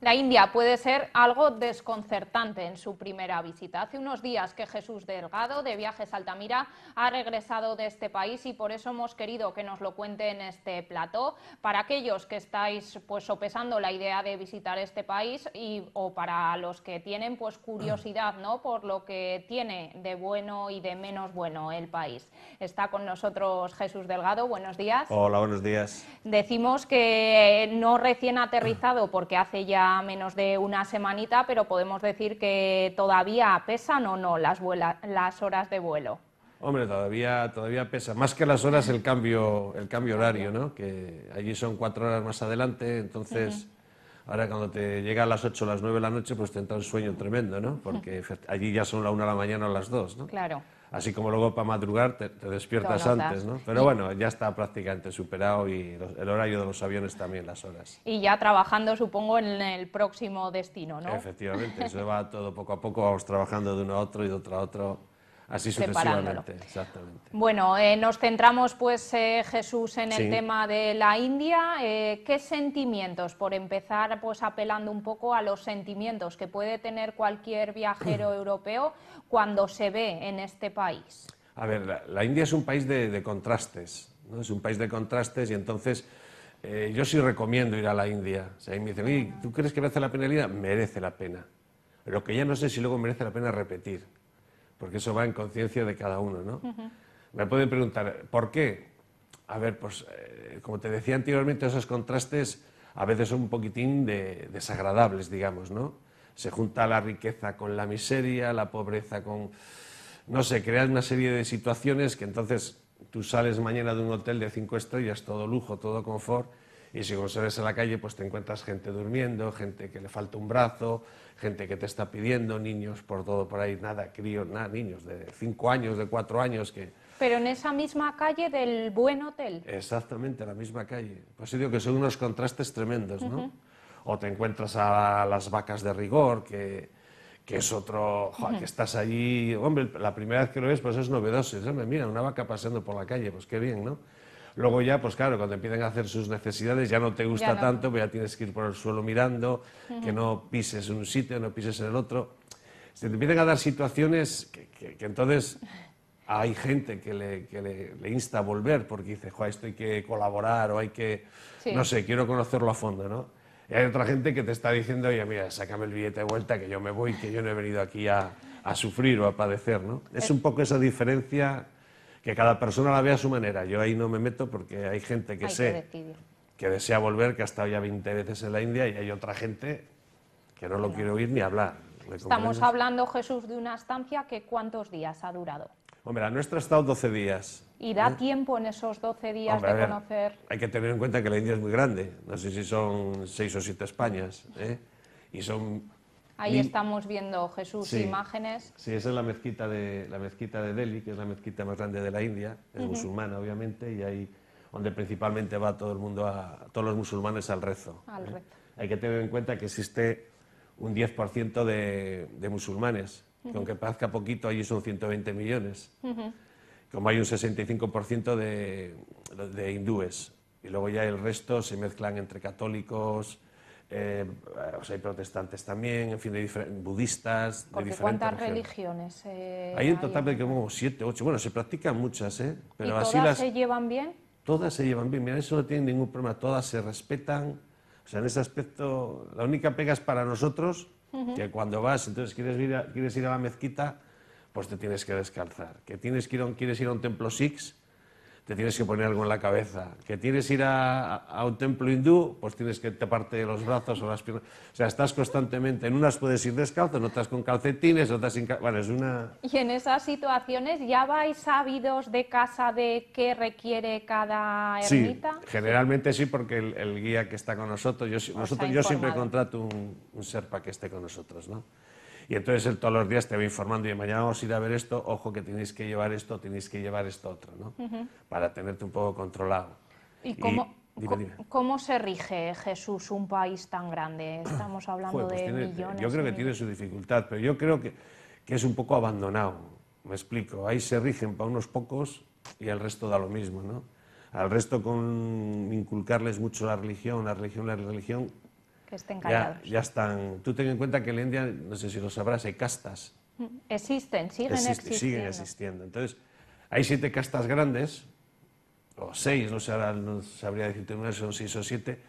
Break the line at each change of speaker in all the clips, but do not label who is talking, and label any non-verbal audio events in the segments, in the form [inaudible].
La India puede ser algo desconcertante en su primera visita. Hace unos días que Jesús Delgado, de Viajes Altamira, ha regresado de este país y por eso hemos querido que nos lo cuente en este plató. Para aquellos que estáis pues sopesando la idea de visitar este país y, o para los que tienen pues curiosidad ¿no? por lo que tiene de bueno y de menos bueno el país. Está con nosotros Jesús Delgado, buenos días. Hola, buenos días. Decimos que no recién aterrizado porque hace ya menos de una semanita, pero podemos decir que todavía pesan o no las, las horas de vuelo.
Hombre, todavía, todavía pesa. Más que las horas el cambio, el cambio horario, ¿no? Que allí son cuatro horas más adelante, entonces... Ahora cuando te llega a las ocho o las nueve de la noche, pues te entra un sueño tremendo, ¿no? Porque allí ya son la una de la mañana o las dos, ¿no? Claro así como luego para madrugar te, despiertas antes, ¿no? Pero bueno, ya está prácticamente superado y el horario de los aviones también, las horas.
Y ya trabajando, supongo, en el próximo destino, ¿no? Efectivamente, eso
va todo poco a poco, vamos trabajando de uno a otro y de otro a otro así sucesivamente.
Exactamente. Bueno, eh, nos centramos pues, eh, Jesús, en el tema de la India. Eh, ¿Qué sentimientos, por empezar pues, apelando un poco a los sentimientos que puede tener cualquier viajero [clears throat] europeo cuando se ve en este país?
A ver, la, India es un país de, contrastes, ¿no? es un país de contrastes y entonces... yo sí recomiendo ir a la India. me dicen, ¿tú crees que merece la pena ir? Merece la pena. Lo que ya no sé si luego merece la pena repetir porque eso va en conciencia de cada uno, ¿no? Me pueden preguntar, ¿por qué? A ver, pues eh, como te decía anteriormente, esos contrastes a veces son un poquitín de, desagradables, digamos, ¿no? Se junta la riqueza con la miseria, la pobreza con... No sé, creas una serie de situaciones que entonces tú sales mañana de un hotel de cinco estrellas, todo lujo, todo confort, y si cuando sales en la calle, pues te encuentras gente durmiendo, gente que le falta un brazo, gente que te está pidiendo, niños por todo por ahí, nada, críos, nada, niños de 5 años, de 4 años que...
Pero en esa misma calle del buen hotel.
Exactamente, la misma calle. Pues sí, digo que son unos contrastes tremendos, ¿no? O te encuentras a las vacas de rigor, que, que es otro, joder, que estás allí, hombre, la primera vez que lo ves, pues es novedoso, y dices, mira, una vaca paseando por la calle, pues qué bien, ¿no? Luego ya, pues claro, cuando empiezan a hacer sus necesidades ya no te gusta tanto, pues ya tienes que ir por el suelo mirando, que no pises en un sitio, no pises en el otro. Se te empiezan a dar situaciones que, entonces hay gente que, le, insta a volver porque dice, jo, esto hay que colaborar o hay que, no sé, quiero conocerlo a fondo, ¿no? Y hay otra gente que te está diciendo, oye, mira, sácame el billete de vuelta, que yo me voy, que yo no he venido aquí a, a sufrir o a padecer, ¿no? Es un poco esa diferencia que cada persona la vea a su manera. Yo ahí no me meto porque hay gente que sé que, desea volver, que ha estado ya 20 veces en la India y hay otra gente que no lo quiere oír ni hablar. Estamos
hablando, Jesús, de una estancia que cuántos días ha durado.
Hombre, la nuestra ha estado 12 días.
¿Y da ¿eh? tiempo en esos 12 días de conocer?
Hay que tener en cuenta que la India es muy grande. No sé si son 6 o 7 Españas. ¿eh? Y son
Ahí estamos viendo Jesús imágenes.
Sí, esa es la mezquita, de, la mezquita de Delhi, que es la mezquita más grande de la India, es musulmana obviamente, y ahí donde principalmente va todo el mundo, a, todos los musulmanes al rezo. Al ¿eh? rezo. Hay que tener en cuenta que existe un 10% de, de musulmanes, que aunque parezca poquito, allí son 120 millones. Como hay un 65% de, de hindúes, y luego ya el resto se mezclan entre católicos, eh, o sea, hay protestantes también, en fin, de budistas, de diferentes ¿Cuántas
religiones? Eh, hay un total de
como siete, ocho, bueno, se practican muchas, ¿eh? Pero ¿Y todas se
llevan bien?
Todas se llevan bien, mira, eso no tiene ningún problema, todas se respetan, o sea, en ese aspecto, la única pega es para nosotros, que cuando vas, entonces quieres ir, a, quieres ir a la mezquita, pues te tienes que descalzar, que tienes que quieres ir a un templo Sikhs, te tienes que poner algo en la cabeza. Que tienes que ir a, a, un templo hindú, pues tienes que te parte los brazos o las piernas. O sea, estás constantemente, en unas puedes ir descalzo, en otras con calcetines, en otras sin... Bueno, es una...
Y en esas situaciones ya vais sabidos de casa de qué requiere cada ermita. Sí,
generalmente sí, porque el, guía que está con nosotros, yo, nosotros, yo siempre contrato un, un serpa que esté con nosotros, ¿no? Y entonces él todos los días te va informando y mañana vamos a ir a ver esto, ojo que tenéis que llevar esto, tenéis que llevar esto otro, ¿no? Para tenerte un poco controlado.
¿Y cómo, ¿Cómo se rige Jesús un país tan grande? Estamos hablando pues de millones. Yo creo que
tiene su dificultad, pero yo creo que, que es un poco abandonado. Me explico, ahí se rigen para unos pocos y el resto da lo mismo, ¿no? Al resto con inculcarles mucho la religión, la religión, la religión,
estén callados.
Ya, están. Tú ten en cuenta que en la India, no sé si lo sabrás, hay castas.
Mm, existen, siguen existiendo. Siguen existiendo.
Entonces, hay siete castas grandes, o seis, no, sé, no sabría decirte, son seis o siete,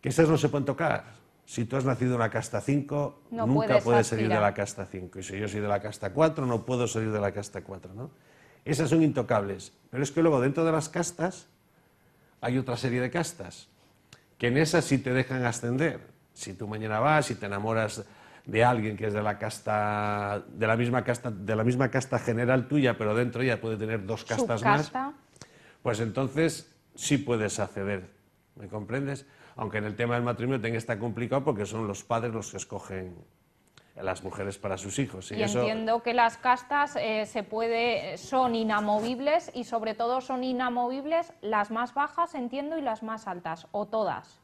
que esas no se pueden tocar. Si tú has nacido en la casta cinco, nunca puedes, salir de la casta cinco. Y si yo soy de la casta cuatro, no puedo salir de la casta cuatro. ¿no? Esas son intocables. Pero es que luego dentro de las castas hay otra serie de castas que en esa sí te dejan ascender. Si tú mañana vas y te enamoras de alguien que es de la casta, de la misma casta, de la misma casta general tuya, pero dentro ella puede tener dos castas más, pues entonces sí puedes acceder. ¿Me comprendes? Aunque en el tema del matrimonio tenga está complicado porque son los padres los que escogen las mujeres para sus hijos. Y, entiendo
que las castas eh, se puede, son inamovibles y sobre todo son inamovibles las más bajas, entiendo, y las más altas, o todas.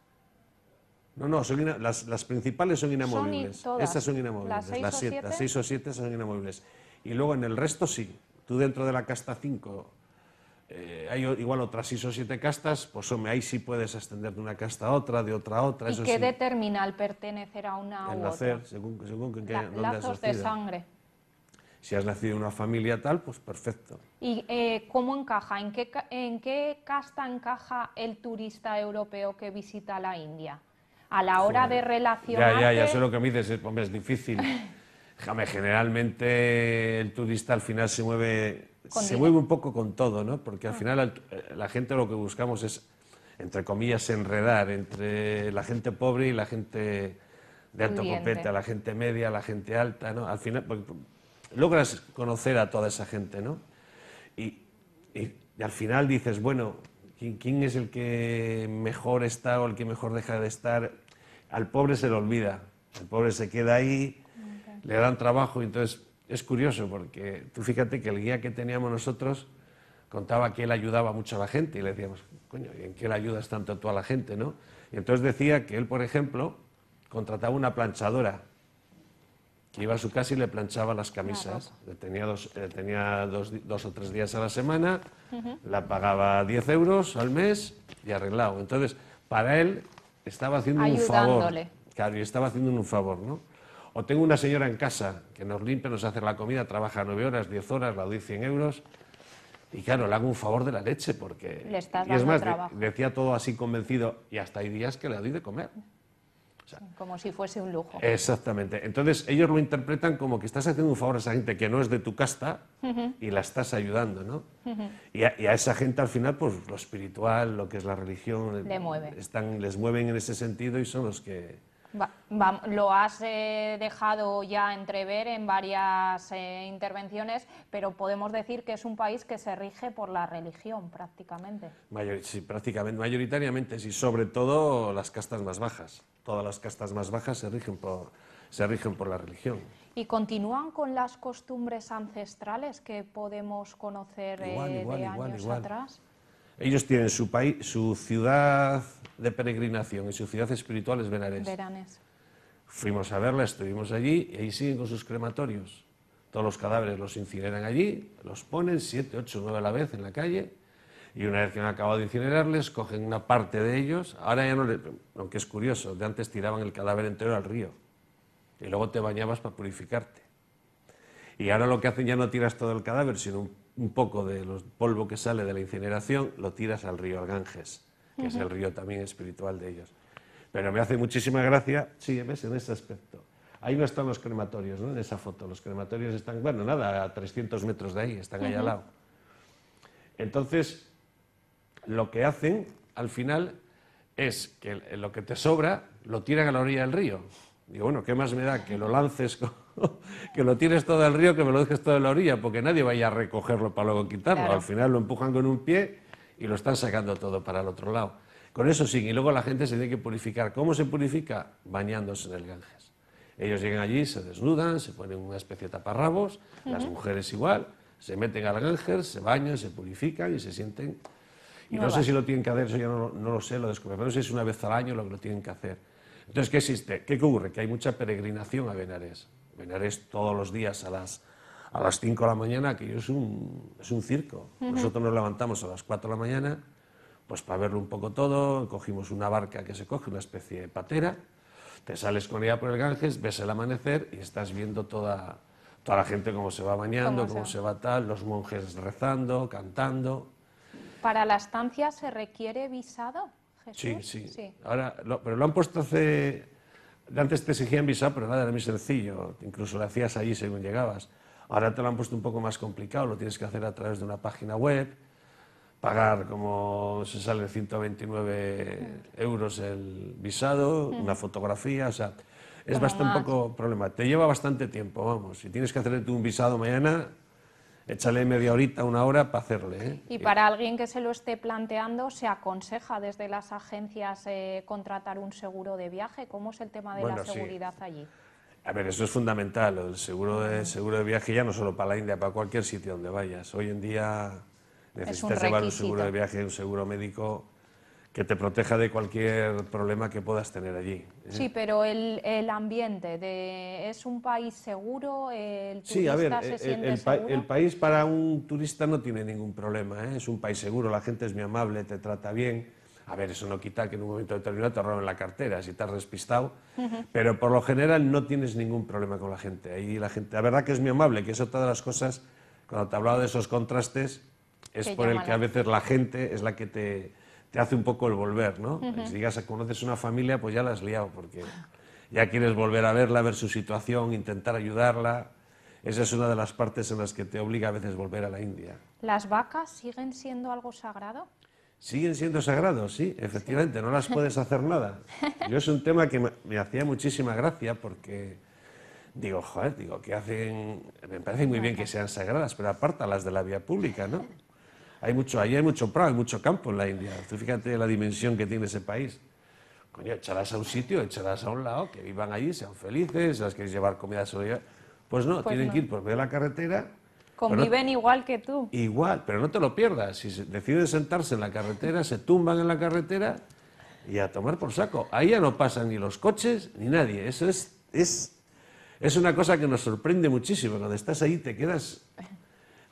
No, no, son las, principales son inamovibles. Estas son inamovibles. Las seis, siete, o siete son inamovibles. Y luego en el resto sí. Tú dentro de la casta cinco eh, hay igual otras o 7 castas, pues hombre, ahí sí puedes ascender de una casta a otra, de otra a otra. ¿Y qué
determina el pertenecer a una el nacer,
Según, según que, lazos de sangre. Si has nacido en una familia tal, pues perfecto.
¿Y eh, cómo encaja? ¿En qué, ¿En qué casta encaja el turista europeo que visita la India? A la hora de relacionar Ya, ya, ya sé lo
que me dices, eh, es difícil. [laughs] Generalmente el turista al final se mueve se mueve un poco con todo, ¿no? Porque al ah. final eh, la gente lo que buscamos es, entre comillas, enredar entre la gente pobre y la gente de alto copeta, la gente media, la gente alta, ¿no? Al final logras conocer a toda esa gente, ¿no? Y, al final dices, bueno, ¿quién, es el que mejor está o el que mejor deja de estar? Al pobre se lo olvida, el pobre se queda ahí, le dan trabajo y entonces es curioso porque tú fíjate que el guía que teníamos nosotros contaba que él ayudaba mucho a la gente y le decíamos, coño, ¿y en qué le ayudas tanto tú a la gente, no? Y entonces decía que él, por ejemplo, contrataba una planchadora que iba a su casa y le planchaba las camisas. le tenía, dos, o tres días a la semana, la pagaba 10 euros al mes y arreglado. Entonces, para él estaba haciendo un favor. Claro, y estaba haciendo un favor, ¿no? O tengo una señora en casa que nos limpia, nos hace la comida, trabaja nueve horas, diez horas, la doy 100 euros. Y claro, le hago un favor de la leche porque... Le estás y es más, decía todo así convencido y hasta hay días que le doy de comer.
como si fuese un lujo.
Exactamente. Entonces ellos lo interpretan como que estás haciendo un favor a esa gente que no es de tu casta y la estás ayudando, ¿no? y, a, esa gente al final, pues lo espiritual, lo que es la religión, le Están, les mueven en ese sentido y son los que
lo has eh, dejado ya entrever en varias eh, intervenciones, pero podemos decir que es un país que se rige por la religión prácticamente.
sí, prácticamente, mayoritariamente, sí, sobre todo las castas más bajas. Todas las castas más bajas se rigen por, se rigen por la religión.
¿Y continúan con las costumbres ancestrales que podemos conocer eh, de años atrás?
Ellos tienen su, país, su ciudad de peregrinación y su ciudad espiritual es Fuimos a verla, estuvimos allí y ahí siguen con sus crematorios. Todos los cadáveres los incineran allí, los ponen siete, ocho, nueve a la vez en la calle y una vez que han acabado de incinerarles, cogen una parte de ellos. Ahora ya no aunque es curioso, de antes tiraban el cadáver entero al río y luego te bañabas para purificarte. Y ahora lo que hacen ya no tiras todo el cadáver, sino un un poco de los polvo que sale de la incineración, lo tiras al río Ganges, que es el río también espiritual de ellos. Pero me hace muchísima gracia, sí, ves, en ese aspecto. Ahí no están los crematorios, ¿no? En esa foto, los crematorios están, bueno, nada, a 300 metros de ahí, están allá al lado. Entonces, lo que hacen al final es que lo que te sobra lo tiran a la orilla del río. Digo, bueno, ¿qué más me da que lo lances, [laughs] que lo tires todo al río, que me lo dejes todo en la orilla? Porque nadie vaya a recogerlo para luego quitarlo. Al final lo empujan con un pie y lo están sacando todo para el otro lado. Con eso sí, y luego la gente se tiene que purificar. ¿Cómo se purifica? Bañándose en el Ganges. Ellos llegan allí, se desnudan, se ponen una especie de taparrabos, las mujeres igual, se meten al Ganges, se bañan, se purifican y se sienten... Y no, sé si lo tienen que hacer, eso ya no, no, lo sé, lo descubrí, pero no sé si es una vez al año lo que lo tienen que hacer entonces, ¿qué existe? ¿Qué ocurre? Que hay mucha peregrinación a Benares. Benares todos los días a las a las 5 de la mañana, que es un, es un circo. Nosotros nos levantamos a las 4 de la mañana, pues para verlo un poco todo, cogimos una barca que se coge, una especie de patera, te sales con ella por el Ganges, ves el amanecer y estás viendo toda, toda la gente cómo se va bañando, cómo se va tal, los monjes rezando, cantando.
¿Para la estancia se requiere visado? Sí, sí.
Ahora, pero lo han puesto hace... Antes te exigían visado, pero nada, era muy sencillo. Incluso lo hacías allí según llegabas. Ahora te lo han puesto un poco más complicado, lo tienes que hacer a través de una página web, pagar como se sale 129 mm. euros el visado, mm. una fotografía, o sea, es bastante un poco problema. Te lleva bastante tiempo, vamos. Si tienes que hacerte un visado mañana, échale media horita, una hora para hacerle. ¿eh?
Y para alguien que se lo esté planteando, ¿se aconseja desde las agencias eh, contratar un seguro de viaje? ¿Cómo es el tema de la seguridad allí? A ver, eso
es fundamental. El seguro de, seguro de viaje ya no solo para la India, para cualquier sitio donde vayas. Hoy en día necesitas llevar un seguro de viaje, un seguro médico que te proteja de cualquier problema que puedas tener allí. Sí, eh.
pero el, ambiente, ¿es un país seguro? El sí, a ver, el,
país para un turista no tiene ningún problema, ¿eh? es un país seguro, la gente es muy amable, te trata bien. A ver, eso no quita que en un momento determinado te roben la cartera si te has despistado, pero por lo general no tienes ningún problema con la gente. Ahí la gente, la verdad que es muy amable, que eso todas las cosas, cuando te hablaba de esos contrastes, es por el que a veces la gente es la que te te hace un poco el volver, ¿no? Pues si conoces una familia, pues ya la has liado, porque ya quieres volver a verla, ver su situación, intentar ayudarla. Esa es una de las partes en las que te obliga a veces volver a la India.
¿Las vacas siguen siendo algo sagrado?
Siguen siendo sagrados, sí, efectivamente, no las puedes hacer nada. [laughs] Yo es un tema que me, hacía muchísima gracia porque digo, joder, digo, que hacen, me parece muy bien que sean sagradas, pero las de la vía pública, ¿no? Hay mucho, ahí hay mucho prado, hay mucho campo en la India. Tú fíjate la dimensión que tiene ese país. Coño, echarás a un sitio, echarás a un lado, que vivan allí, sean felices, las queréis llevar comida a su Pues no, pues tienen que ir por medio la carretera.
Conviven igual que tú.
Igual, pero no te lo pierdas. Si deciden sentarse en la carretera, se tumban en la carretera y a tomar por saco. Ahí ya no pasan ni los coches ni nadie. Eso es, es, es una cosa que nos sorprende muchísimo. Cuando estás ahí te quedas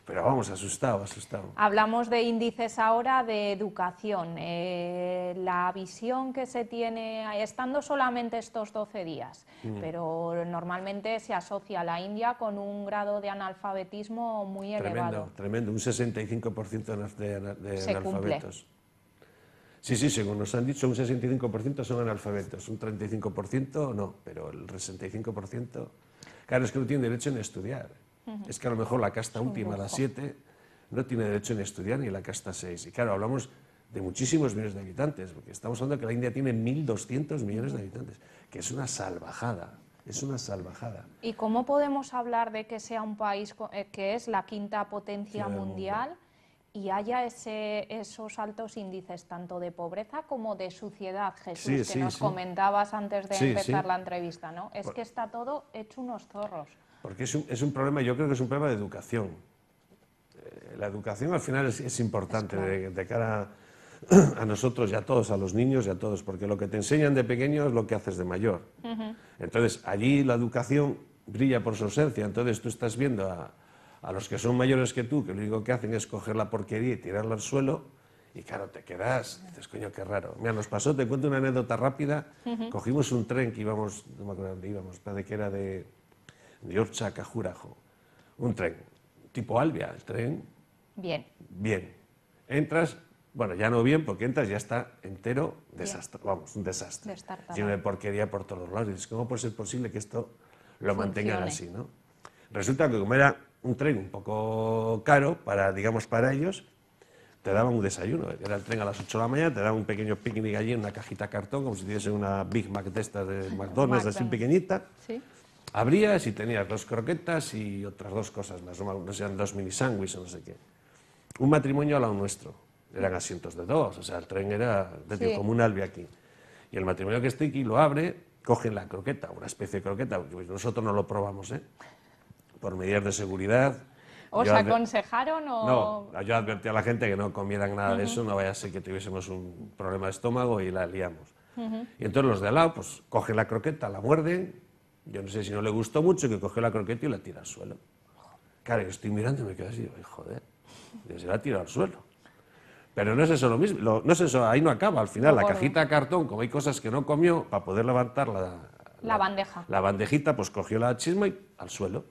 pero vamos, asustado, asustado.
Hablamos de índices ahora de educación. Eh, la visión que se tiene, estando solamente estos 12 días, mm. pero normalmente se asocia a la India con un grado de analfabetismo muy elevado.
Tremendo, un 65% de, de analfabetos. Sí, sí, según nos han dicho, un 65% son analfabetos, un 35% no, pero el 65%, claro, es que no tienen derecho en estudiar. Es que a lo mejor la casta última, la 7, no tiene derecho a estudiar ni la casta 6. Y claro, hablamos de muchísimos millones de habitantes, porque estamos hablando de que la India tiene 1.200 millones de habitantes, que es una salvajada. Es una salvajada.
¿Y cómo podemos hablar de que sea un país eh, que es la quinta potencia mundial y haya ese, esos altos índices tanto de pobreza como de suciedad, Jesús, que nos comentabas antes de empezar la entrevista, ¿no? Es que está todo hecho unos zorros.
Porque es un, es un, problema, yo creo que es un problema de educación. Eh, la educación al final es, importante de, cara [clears throat] a, nosotros y a todos, a los niños y a todos, porque lo que te enseñan de pequeño es lo que haces de mayor. Entonces, allí la educación brilla por su ausencia, entonces tú estás viendo a, a, los que son mayores que tú, que lo único que hacen es coger la porquería y tirarla al suelo, y claro, te quedas, dices, coño, qué raro. Mira, nos pasó, te cuento una anécdota rápida, cogimos un tren que íbamos, no me acuerdo dónde íbamos, de que era de de Un tren, tipo Albia, el tren.
Bien. Bien.
Entras, bueno, ya no bien, porque entras ya está entero desastre, vamos, un desastre. tiene de porquería por todos lados. Y dices, ¿cómo puede ser posible que esto
lo mantengan así, no?
Resulta que como era un tren un poco caro para, digamos, para ellos, te daban un desayuno. Era el tren a las 8 de la mañana, te daban un pequeño picnic allí en una cajita cartón, como si tuviese una Big Mac de estas de McDonald's, así pequeñita. ¿Sí? abrías y tenías dos croquetas y otras dos cosas más, no sean dos mini sándwiches o no sé qué. Un matrimonio a lado nuestro. Eran asientos de dos, o sea, el tren era de tipo como un aquí. Y el matrimonio que está aquí lo abre, cogen la croqueta, una especie de croqueta, nosotros no lo probamos, ¿eh? Por medidas de seguridad.
¿Os aconsejaron o...?
No, yo advertí a la gente que no comieran nada de eso, no vaya a ser que tuviésemos un problema de estómago y la liamos. Y entonces los de al lado, pues cogen la croqueta, la muerden yo no sé si no le gustó mucho que cogió la croqueta y la tira al suelo. Claro, yo estoy mirando y me quedo así, joder, se la tira al suelo. Pero no es eso lo mismo, no es eso, ahí no acaba. Al final, la cajita de cartón, como hay cosas que no comió, para poder levantar la,
la, bandeja.
La bandejita, pues cogió la chisma y al suelo.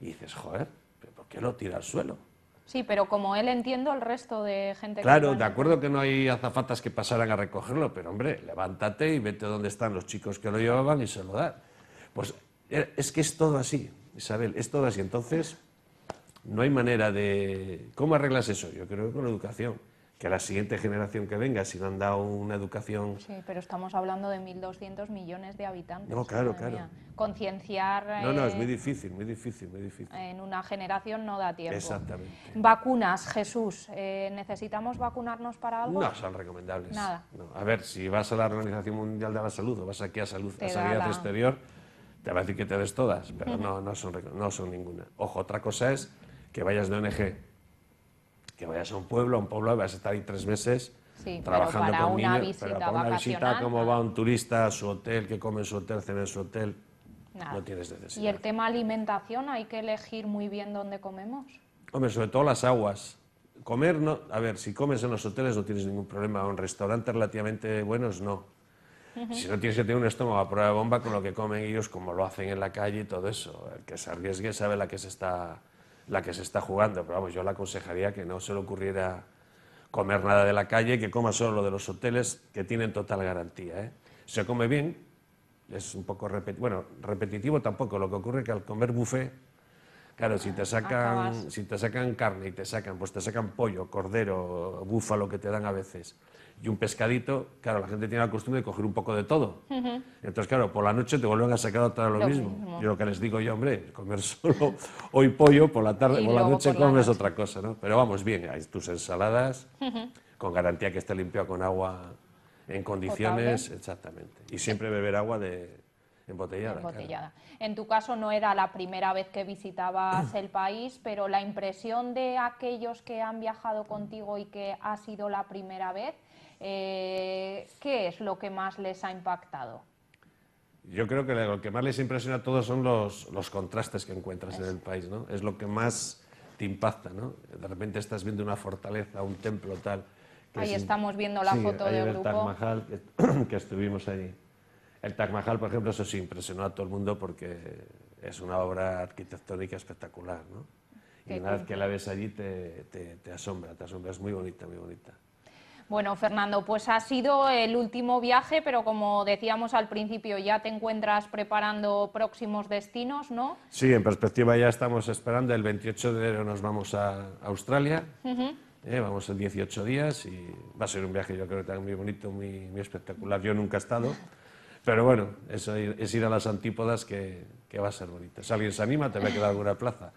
Y dices, joder, ¿por qué lo tira al suelo?
Sí, pero como él entiendo el resto de gente claro, que... Claro, de
acuerdo que no hay azafatas que pasaran a recogerlo, pero hombre, levántate y vete donde están los chicos que lo llevaban y se lo dan. Pues eh, es que es todo así, Isabel, es todo así. Entonces, no hay manera de... ¿Cómo arreglas eso? Yo creo que con educación. Que a la siguiente generación que venga, si no han dado una educación...
Sí, pero estamos hablando de 1.200 millones de habitantes. No, claro, claro. Concienciar... No, no, es eh, muy
difícil, muy difícil, muy difícil.
En una generación no da tiempo. Exactamente. Vacunas, Jesús, eh, ¿necesitamos vacunarnos para algo? No
son recomendables. Nada. A ver, si vas a la Organización Mundial de la Salud o vas aquí a Salud, a Sanidad Exterior te va a decir que te des todas, pero no, no, son, no son ninguna. Ojo, otra cosa es que vayas de ONG, que vayas a un pueblo, a un pueblo y vas a estar ahí tres meses trabajando para con niños, pero para una visita, como va un turista a su hotel, que come en su hotel, cena en su hotel, no tienes necesidad. ¿Y
el tema alimentación? ¿Hay que elegir muy bien dónde comemos?
Hombre, sobre todo las aguas. Comer, no, a ver, si comes en los hoteles no tienes ningún problema, en restaurantes relativamente buenos no si no tienes que tener un estómago a prueba de bomba con lo que comen ellos, como lo hacen en la calle y todo eso. El que se arriesgue sabe la que se está, la que se está jugando. Pero vamos, yo le aconsejaría que no se le ocurriera comer nada de la calle, que coma solo lo de los hoteles que tienen total garantía. ¿eh? Se come bien, es un poco repetitivo, bueno, repetitivo tampoco, lo que ocurre es que al comer buffet, claro, si te sacan, si te sacan carne y te sacan, pues te sacan pollo, cordero, búfalo que te dan a veces, y un pescadito, claro, la gente tiene la costumbre de coger un poco de todo. Entonces, claro, por la noche te vuelven a sacar todo lo, mismo. Yo lo que les digo yo, hombre, comer [laughs] solo hoy pollo, por la tarde, por la noche comes otra cosa, ¿no? Pero vamos, bien, hay tus ensaladas, con garantía que esté limpia con agua en condiciones, exactamente. Y siempre beber agua de, embotellada.
En tu caso no era la primera vez que visitabas el país, pero la impresión de aquellos que han viajado contigo y que ha sido la primera vez, eh, ¿qué es lo que más les ha impactado?
Yo creo que lo que más les impresiona a todos son los, contrastes que encuentras en el país, ¿no? Es lo que más te impacta, ¿no? De repente estás viendo una fortaleza, un templo tal. Ahí estamos
viendo la foto del grupo. Taj
Mahal [clears throat] que, estuvimos ahí. El Taj Mahal, por ejemplo, eso sí impresionó a todo el mundo porque es una obra arquitectónica espectacular, ¿no? Y una vez que la ves allí te, te asombra, te asombra, es muy bonita, muy bonita.
Bueno, Fernando, pues ha sido el último viaje, pero como decíamos al principio, ya te encuentras preparando próximos destinos, ¿no?
Sí, en perspectiva ya estamos esperando. El 28 de enero nos vamos a Australia.
Eh,
vamos en 18 días y va a ser un viaje, yo creo, también muy bonito, muy, espectacular. Yo nunca he estado. Pero bueno, es ir, es ir a las antípodas que, que va a ser bonito. Si alguien se anima, te va a quedar alguna plaza.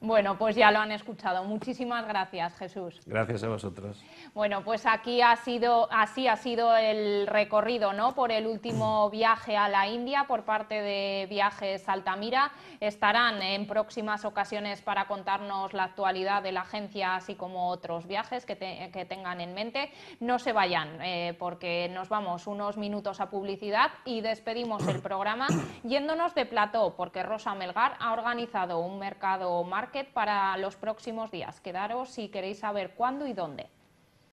Bueno, pues ya lo han escuchado. Muchísimas gracias, Jesús.
Gracias a vosotros.
Bueno, pues aquí ha sido, así ha sido el recorrido, ¿no? Por el último [clears throat] viaje a la India por parte de Viajes Altamira. Estarán en próximas ocasiones para contarnos la actualidad de la agencia, así como otros viajes que, tengan en mente. No se vayan, eh, porque nos vamos unos minutos a publicidad y despedimos el [clears throat] programa yéndonos de plató, porque Rosa Melgar ha organizado un mercado market para los próximos días. Quedaros si queréis saber cuándo y dónde.